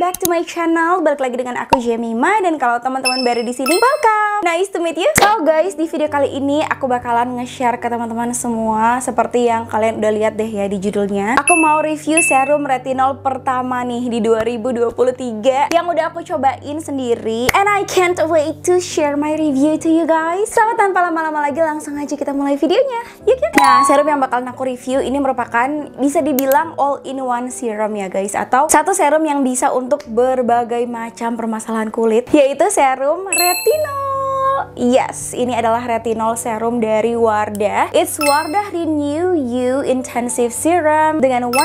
back to my channel. Balik lagi dengan aku Jemima dan kalau teman-teman baru di sini, welcome. Nice to meet you. So guys, di video kali ini aku bakalan nge-share ke teman-teman semua seperti yang kalian udah lihat deh ya di judulnya. Aku mau review serum retinol pertama nih di 2023 yang udah aku cobain sendiri and I can't wait to share my review to you guys. So tanpa lama-lama lagi langsung aja kita mulai videonya. Yuk yuk. Nah, serum yang bakalan aku review ini merupakan bisa dibilang all in one serum ya guys atau satu serum yang bisa untuk untuk berbagai macam permasalahan kulit, yaitu serum retinol. Yes, ini adalah retinol serum dari Wardah. It's Wardah Renew You Intensive Serum dengan 1%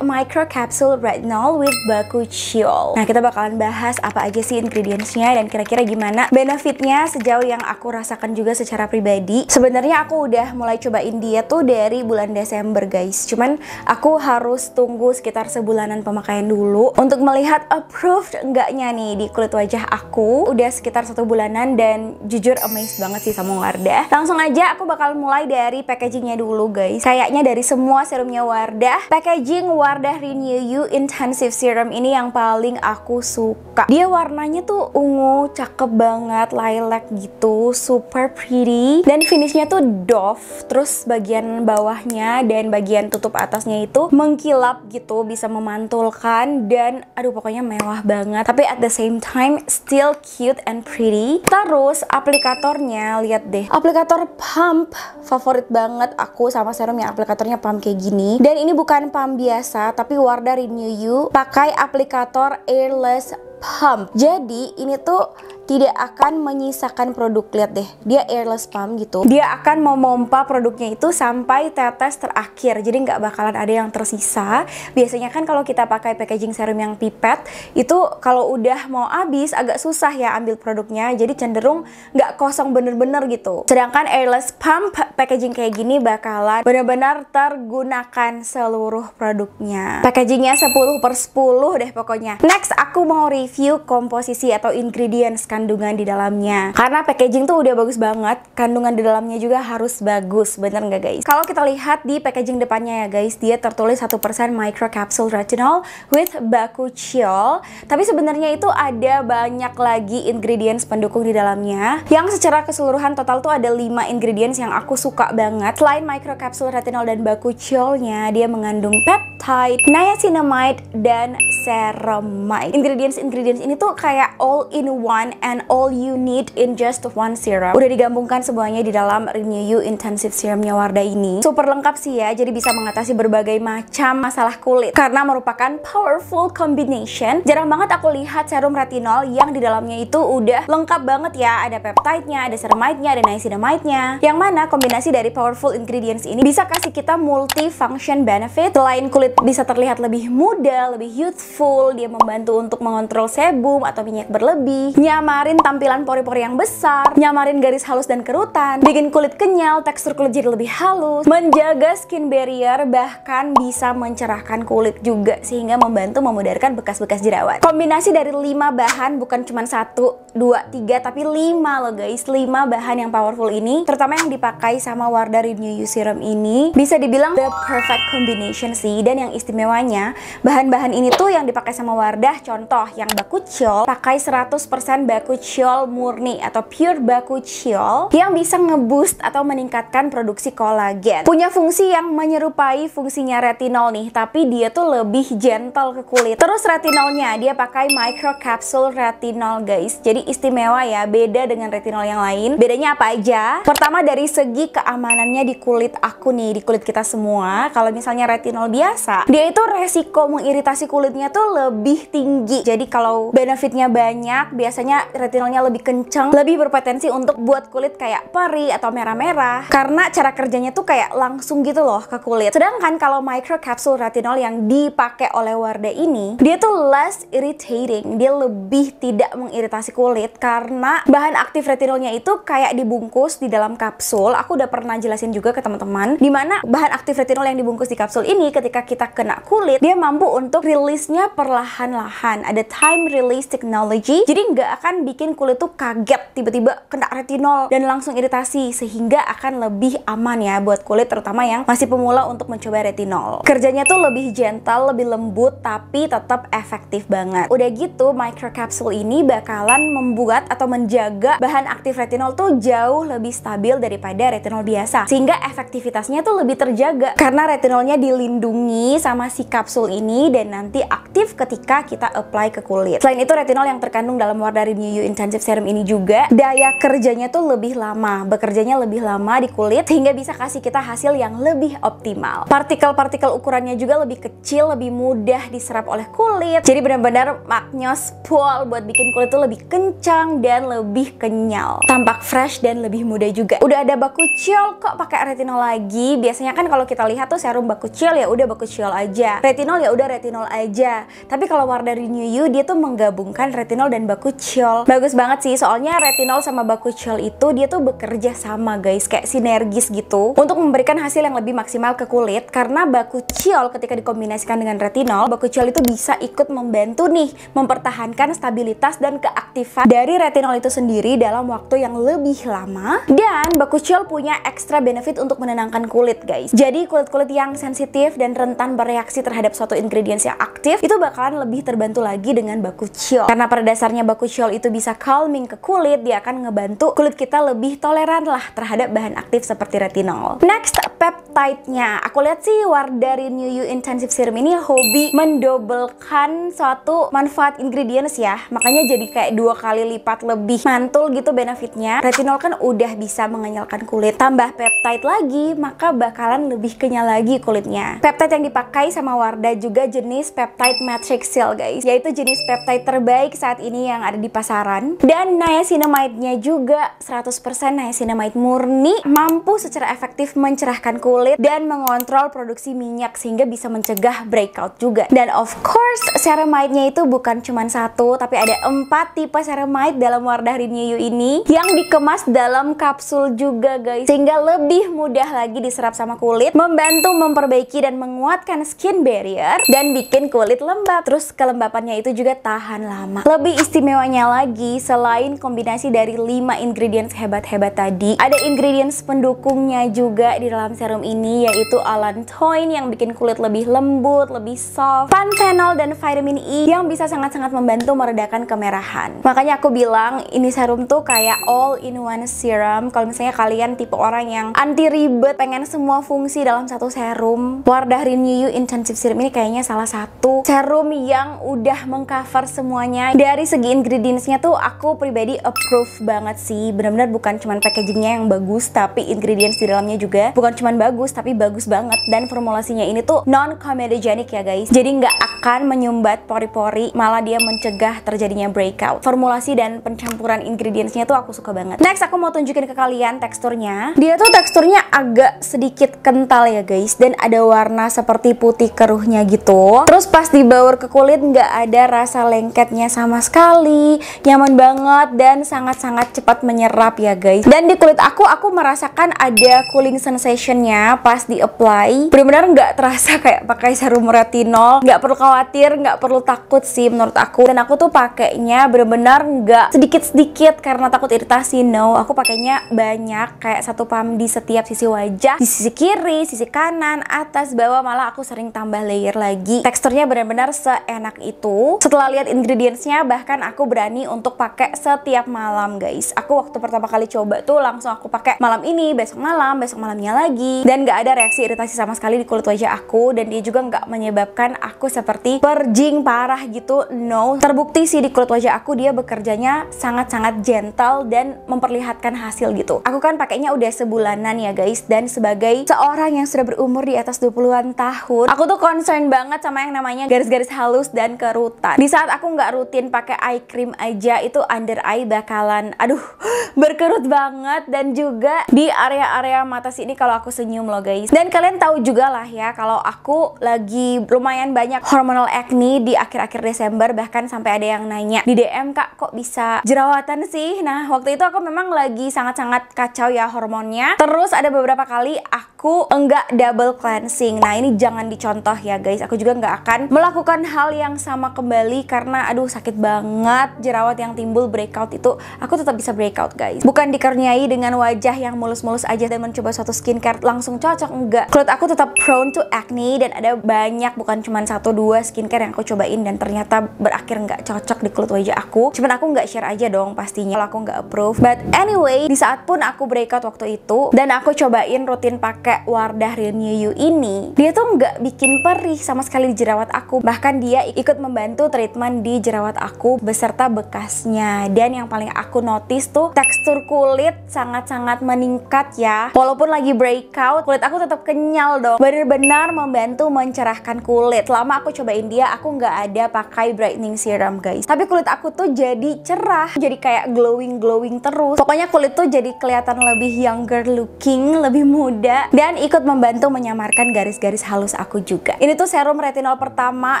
micro capsule retinol with bakuchiol. Nah, kita bakalan bahas apa aja sih ingredientsnya dan kira-kira gimana benefitnya sejauh yang aku rasakan juga secara pribadi. Sebenarnya aku udah mulai cobain dia tuh dari bulan Desember, guys. Cuman aku harus tunggu sekitar sebulanan pemakaian dulu untuk melihat approved enggaknya nih di kulit wajah aku. Udah sekitar satu bulanan dan jujur amazed banget sih sama Wardah. Langsung aja aku bakal mulai dari packagingnya dulu guys. Kayaknya dari semua serumnya Wardah, packaging Wardah Renew You Intensive Serum ini yang paling aku suka. Dia warnanya tuh ungu, cakep banget, lilac gitu, super pretty. Dan finishnya tuh doff, terus bagian bawahnya dan bagian tutup atasnya itu mengkilap gitu, bisa memantulkan dan aduh pokoknya mewah banget. Tapi at the same time still cute and pretty. Terus apa aplikatornya lihat deh aplikator pump favorit banget aku sama serum yang aplikatornya pump kayak gini dan ini bukan pump biasa tapi Wardah Renew You pakai aplikator airless pump jadi ini tuh tidak akan menyisakan produk lihat deh dia airless pump gitu dia akan memompa produknya itu sampai tetes terakhir jadi nggak bakalan ada yang tersisa biasanya kan kalau kita pakai packaging serum yang pipet itu kalau udah mau habis agak susah ya ambil produknya jadi cenderung nggak kosong bener-bener gitu sedangkan airless pump packaging kayak gini bakalan benar-benar tergunakan seluruh produknya packagingnya 10 per 10 deh pokoknya next aku mau review komposisi atau ingredients kandungan di dalamnya. Karena packaging tuh udah bagus banget, kandungan di dalamnya juga harus bagus, bener nggak guys? Kalau kita lihat di packaging depannya ya guys, dia tertulis 1% microcapsule retinol with bakuchiol. Tapi sebenarnya itu ada banyak lagi ingredients pendukung di dalamnya. Yang secara keseluruhan total tuh ada 5 ingredients yang aku suka banget. Selain microcapsule retinol dan bakuchiolnya, dia mengandung peptide, niacinamide, dan ceramide. Ingredients-ingredients ini tuh kayak all in one and all you need in just one serum. Udah digabungkan semuanya di dalam Renew You Intensive Serumnya Wardah ini. Super lengkap sih ya, jadi bisa mengatasi berbagai macam masalah kulit. Karena merupakan powerful combination. Jarang banget aku lihat serum retinol yang di dalamnya itu udah lengkap banget ya. Ada peptide-nya, ada ceramide-nya, ada niacinamide-nya. Yang mana kombinasi dari powerful ingredients ini bisa kasih kita multifunction benefit. Selain kulit bisa terlihat lebih muda, lebih youthful, full, dia membantu untuk mengontrol sebum atau minyak berlebih, nyamarin tampilan pori-pori yang besar, nyamarin garis halus dan kerutan, bikin kulit kenyal, tekstur kulit jadi lebih halus, menjaga skin barrier bahkan bisa mencerahkan kulit juga sehingga membantu memudarkan bekas-bekas jerawat. Kombinasi dari 5 bahan bukan cuma satu, dua, tiga, tapi 5 loh guys, 5 bahan yang powerful ini, terutama yang dipakai sama Wardah Renew You Serum ini, bisa dibilang the perfect combination sih dan yang istimewanya, bahan-bahan ini tuh yang yang dipakai sama Wardah contoh yang baku chill pakai 100% baku chill murni atau pure baku chill yang bisa ngeboost atau meningkatkan produksi kolagen. Punya fungsi yang menyerupai fungsinya retinol nih, tapi dia tuh lebih gentle ke kulit. Terus retinolnya dia pakai micro capsule retinol guys. Jadi istimewa ya, beda dengan retinol yang lain. Bedanya apa aja? Pertama dari segi keamanannya di kulit aku nih, di kulit kita semua. Kalau misalnya retinol biasa, dia itu resiko mengiritasi kulitnya tuh lebih tinggi. Jadi kalau benefitnya banyak, biasanya retinolnya lebih kenceng, lebih berpotensi untuk buat kulit kayak peri atau merah-merah. Karena cara kerjanya tuh kayak langsung gitu loh ke kulit. Sedangkan kalau micro microcapsule retinol yang dipakai oleh Wardah ini, dia tuh less irritating. Dia lebih tidak mengiritasi kulit karena bahan aktif retinolnya itu kayak dibungkus di dalam kapsul. Aku udah pernah jelasin juga ke teman-teman dimana bahan aktif retinol yang dibungkus di kapsul ini ketika kita kena kulit, dia mampu untuk rilisnya release perlahan-lahan. Ada time release technology. Jadi nggak akan bikin kulit tuh kaget tiba-tiba kena retinol dan langsung iritasi sehingga akan lebih aman ya buat kulit terutama yang masih pemula untuk mencoba retinol. Kerjanya tuh lebih gentle, lebih lembut tapi tetap efektif banget. Udah gitu micro microcapsule ini bakalan membuat atau menjaga bahan aktif retinol tuh jauh lebih stabil daripada retinol biasa sehingga efektivitasnya tuh lebih terjaga karena retinolnya dilindungi sama si kapsul ini dan nanti aktif efektif ketika kita apply ke kulit. Selain itu retinol yang terkandung dalam Wardari New You Intensive Serum ini juga daya kerjanya tuh lebih lama, bekerjanya lebih lama di kulit sehingga bisa kasih kita hasil yang lebih optimal. Partikel-partikel ukurannya juga lebih kecil, lebih mudah diserap oleh kulit. Jadi benar-benar maknyos pool buat bikin kulit tuh lebih kencang dan lebih kenyal. Tampak fresh dan lebih mudah juga. Udah ada baku bakuchiol kok pakai retinol lagi. Biasanya kan kalau kita lihat tuh serum baku bakuchiol ya udah baku bakuchiol aja. Retinol ya udah retinol aja. Tapi kalau Wardah New You dia tuh menggabungkan retinol dan bakuchiol. Bagus banget sih soalnya retinol sama bakuchiol itu dia tuh bekerja sama guys kayak sinergis gitu untuk memberikan hasil yang lebih maksimal ke kulit karena bakuchiol ketika dikombinasikan dengan retinol, bakuchiol itu bisa ikut membantu nih mempertahankan stabilitas dan keaktifan dari retinol itu sendiri dalam waktu yang lebih lama dan bakuchiol punya extra benefit untuk menenangkan kulit guys. Jadi kulit-kulit yang sensitif dan rentan bereaksi terhadap suatu ingredients yang aktif itu itu bakalan lebih terbantu lagi dengan baku bakuchiol. Karena pada dasarnya baku bakuchiol itu bisa calming ke kulit, dia akan ngebantu kulit kita lebih toleran lah terhadap bahan aktif seperti retinol. Next, peptide peptide nya Aku lihat sih dari New You Intensive Serum ini hobi mendobelkan suatu manfaat ingredients ya. Makanya jadi kayak dua kali lipat lebih mantul gitu benefitnya. Retinol kan udah bisa mengenyalkan kulit. Tambah peptide lagi, maka bakalan lebih kenyal lagi kulitnya. Peptide yang dipakai sama Wardah juga jenis peptide matrix seal guys. Yaitu jenis peptide terbaik saat ini yang ada di pasaran. Dan niacinamide-nya juga 100% niacinamide murni mampu secara efektif mencerahkan kulit kulit dan mengontrol produksi minyak sehingga bisa mencegah breakout juga. Dan of course, ceramide-nya itu bukan cuma satu, tapi ada empat tipe ceramide dalam Wardah Renew ini yang dikemas dalam kapsul juga guys, sehingga lebih mudah lagi diserap sama kulit, membantu memperbaiki dan menguatkan skin barrier dan bikin kulit lembab. Terus kelembapannya itu juga tahan lama. Lebih istimewanya lagi, selain kombinasi dari lima ingredients hebat-hebat tadi, ada ingredients pendukungnya juga di dalam serum ini ini yaitu allantoin yang bikin kulit lebih lembut, lebih soft, panthenol dan vitamin E yang bisa sangat-sangat membantu meredakan kemerahan. Makanya aku bilang ini serum tuh kayak all in one serum. Kalau misalnya kalian tipe orang yang anti ribet, pengen semua fungsi dalam satu serum, Wardah Renew You Intensive Serum ini kayaknya salah satu serum yang udah mengcover semuanya. Dari segi ingredientsnya tuh aku pribadi approve banget sih. Bener-bener bukan cuman packagingnya yang bagus, tapi ingredients di dalamnya juga bukan cuman bagus bagus tapi bagus banget dan formulasinya ini tuh non comedogenic ya guys jadi nggak akan menyumbat pori-pori malah dia mencegah terjadinya breakout formulasi dan pencampuran ingredientsnya tuh aku suka banget next aku mau tunjukin ke kalian teksturnya dia tuh teksturnya agak sedikit kental ya guys dan ada warna seperti putih keruhnya gitu terus pas dibaur ke kulit nggak ada rasa lengketnya sama sekali nyaman banget dan sangat-sangat cepat menyerap ya guys dan di kulit aku aku merasakan ada cooling sensationnya pas di apply benar-benar nggak terasa kayak pakai serum retinol nggak perlu khawatir nggak perlu takut sih menurut aku dan aku tuh pakainya benar-benar nggak sedikit-sedikit karena takut iritasi no aku pakainya banyak kayak satu pam di setiap sisi wajah di sisi kiri sisi kanan atas bawah malah aku sering tambah layer lagi teksturnya benar-benar seenak itu setelah lihat ingredientsnya bahkan aku berani untuk pakai setiap malam guys aku waktu pertama kali coba tuh langsung aku pakai malam ini besok malam besok malamnya lagi dan dan nggak ada reaksi iritasi sama sekali di kulit wajah aku dan dia juga nggak menyebabkan aku seperti perjing parah gitu no terbukti sih di kulit wajah aku dia bekerjanya sangat-sangat gentle dan memperlihatkan hasil gitu aku kan pakainya udah sebulanan ya guys dan sebagai seorang yang sudah berumur di atas 20-an tahun aku tuh concern banget sama yang namanya garis-garis halus dan kerutan di saat aku nggak rutin pakai eye cream aja itu under eye bakalan aduh berkerut banget dan juga di area-area mata sini kalau aku senyum minum loh guys dan kalian tahu juga lah ya kalau aku lagi lumayan banyak hormonal acne di akhir-akhir Desember bahkan sampai ada yang nanya di DM kak kok bisa jerawatan sih nah waktu itu aku memang lagi sangat-sangat kacau ya hormonnya terus ada beberapa kali aku aku enggak double cleansing. Nah ini jangan dicontoh ya guys. Aku juga enggak akan melakukan hal yang sama kembali karena aduh sakit banget jerawat yang timbul breakout itu. Aku tetap bisa breakout guys. Bukan dikarniai dengan wajah yang mulus-mulus aja dan mencoba suatu skincare langsung cocok enggak. Kulit aku tetap prone to acne dan ada banyak bukan cuma satu dua skincare yang aku cobain dan ternyata berakhir enggak cocok di kulit wajah aku. Cuman aku enggak share aja dong pastinya kalau aku enggak approve. But anyway, di saat pun aku breakout waktu itu dan aku cobain rutin pakai kayak Wardah Renew You ini, dia tuh nggak bikin perih sama sekali di jerawat aku. Bahkan dia ikut membantu treatment di jerawat aku beserta bekasnya. Dan yang paling aku notice tuh tekstur kulit sangat-sangat meningkat ya. Walaupun lagi breakout, kulit aku tetap kenyal dong. bener benar membantu mencerahkan kulit. Selama aku cobain dia, aku nggak ada pakai brightening serum guys. Tapi kulit aku tuh jadi cerah, jadi kayak glowing-glowing terus. Pokoknya kulit tuh jadi kelihatan lebih younger looking, lebih muda. Dan dan ikut membantu menyamarkan garis-garis halus aku juga. Ini tuh serum retinol pertama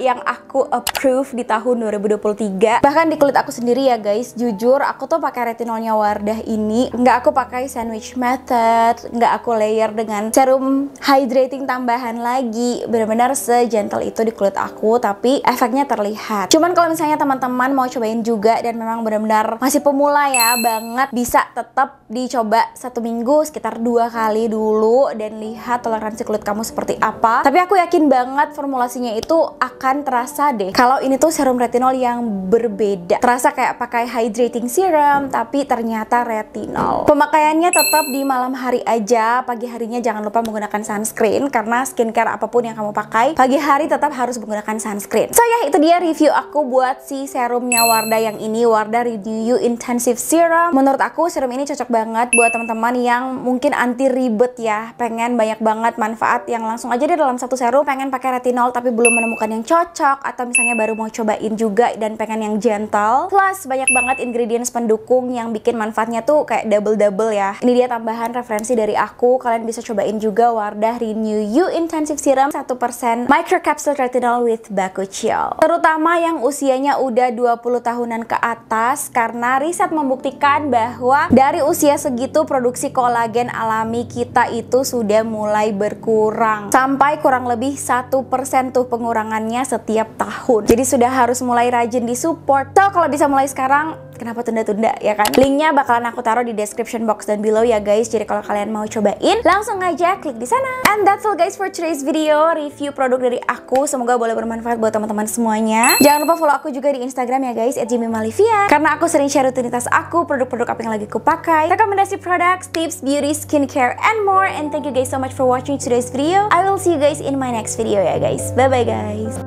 yang aku approve di tahun 2023. Bahkan di kulit aku sendiri ya guys, jujur aku tuh pakai retinolnya Wardah ini. Nggak aku pakai sandwich method, nggak aku layer dengan serum hydrating tambahan lagi. Benar-benar segentle itu di kulit aku, tapi efeknya terlihat. Cuman kalau misalnya teman-teman mau cobain juga dan memang benar-benar masih pemula ya banget, bisa tetap dicoba satu minggu sekitar dua kali dulu dan lihat toleransi kulit kamu seperti apa tapi aku yakin banget formulasinya itu akan terasa deh kalau ini tuh serum retinol yang berbeda terasa kayak pakai hydrating serum tapi ternyata retinol pemakaiannya tetap di malam hari aja pagi harinya jangan lupa menggunakan sunscreen karena skincare apapun yang kamu pakai pagi hari tetap harus menggunakan sunscreen so ya itu dia review aku buat si serumnya Wardah yang ini Wardah Renew You Intensive Serum menurut aku serum ini cocok banget buat teman-teman yang mungkin anti ribet ya pengen banyak banget manfaat yang langsung aja deh dalam satu serum pengen pakai retinol tapi belum menemukan yang cocok atau misalnya baru mau cobain juga dan pengen yang gentle plus banyak banget ingredients pendukung yang bikin manfaatnya tuh kayak double-double ya ini dia tambahan referensi dari aku kalian bisa cobain juga Wardah Renew You Intensive Serum 1% Microcapsule Retinol with Bakuchiol terutama yang usianya udah 20 tahunan ke atas karena riset membuktikan bahwa dari usia segitu produksi kolagen alami kita itu sudah mulai berkurang sampai kurang lebih satu persen tuh pengurangannya setiap tahun. Jadi sudah harus mulai rajin di support So kalau bisa mulai sekarang kenapa tunda-tunda ya kan linknya bakalan aku taruh di description box dan below ya guys jadi kalau kalian mau cobain langsung aja klik di sana and that's all guys for today's video review produk dari aku semoga boleh bermanfaat buat teman-teman semuanya jangan lupa follow aku juga di Instagram ya guys @jimmymalivia karena aku sering share rutinitas aku produk-produk apa yang lagi aku pakai, rekomendasi produk tips beauty skincare and more and thank you guys so much for watching today's video I will see you guys in my next video ya guys bye bye guys